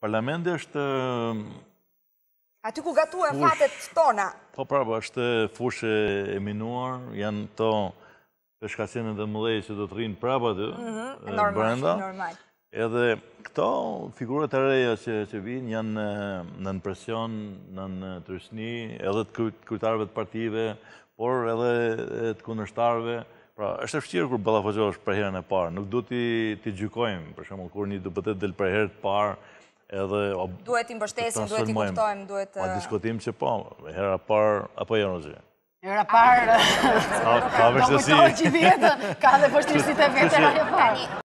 Parlamenti është... Aty ku gatua e fatet tona. Po prapo, është fushë e minuar, janë to peshkacinën dhe mëlej që do të rinë prapo aty, mhm, brenda. Normal, normal. Edhe këto figurët e reja që vinë janë në presion, në tërshni, edhe të kërtarëve të partive, por edhe të kundërshtarëve. Pra, është e fështirë kur balafogjohë është për herën e parë. Nuk du t'i gjykojmë, për shumë, kur një du pëtet dhe lë për parë, edhe... Duhet i mbështesim, duhet i kuptojmë, duhet... Ma diskutim që po, hera par, apo e rëzhe? Njëra parë, ka vështësi ka dhe të ka dhe ka dhe